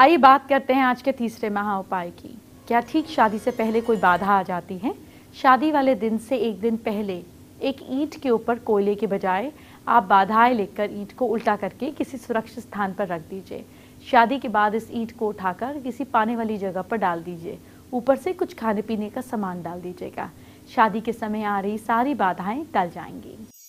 आइए बात करते हैं आज के तीसरे महा उपाय की क्या ठीक शादी से पहले कोई बाधा आ जाती है शादी वाले दिन से एक दिन पहले एक ईंट के ऊपर कोयले के बजाय आप बाधाएं लेकर ईंट को उल्टा करके किसी सुरक्षित स्थान पर रख दीजिए शादी के बाद इस ईंट को उठाकर किसी पाने वाली जगह पर डाल दीजिए ऊपर से कुछ खाने पीने का सामान डाल दीजिएगा शादी के समय आ रही सारी बाधाएं टल जाएंगी